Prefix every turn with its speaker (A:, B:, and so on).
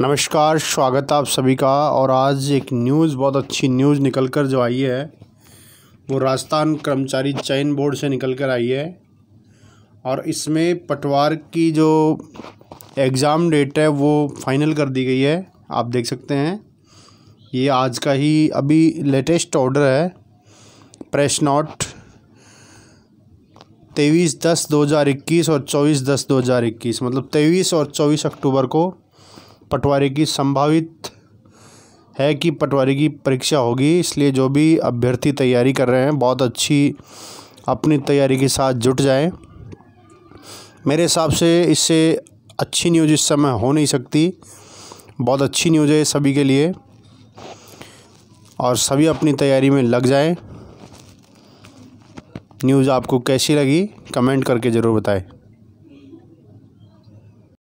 A: नमस्कार स्वागत आप सभी का और आज एक न्यूज़ बहुत अच्छी न्यूज़ निकल कर जो आई है वो राजस्थान कर्मचारी चयन बोर्ड से निकल कर आई है और इसमें पटवार की जो एग्ज़ाम डेट है वो फाइनल कर दी गई है आप देख सकते हैं ये आज का ही अभी लेटेस्ट ऑर्डर है प्रेस नोट तेईस दस दो हज़ार इक्कीस और चौबीस दस दो हज़ार इक्कीस मतलब तेईस और चौबीस अक्टूबर को पटवारी की संभावित है कि पटवारी की परीक्षा होगी इसलिए जो भी अभ्यर्थी तैयारी कर रहे हैं बहुत अच्छी अपनी तैयारी के साथ जुट जाएं मेरे हिसाब से इससे अच्छी न्यूज़ इस समय हो नहीं सकती बहुत अच्छी न्यूज़ है सभी के लिए और सभी अपनी तैयारी में लग जाएं न्यूज़ आपको कैसी लगी कमेंट करके ज़रूर बताएं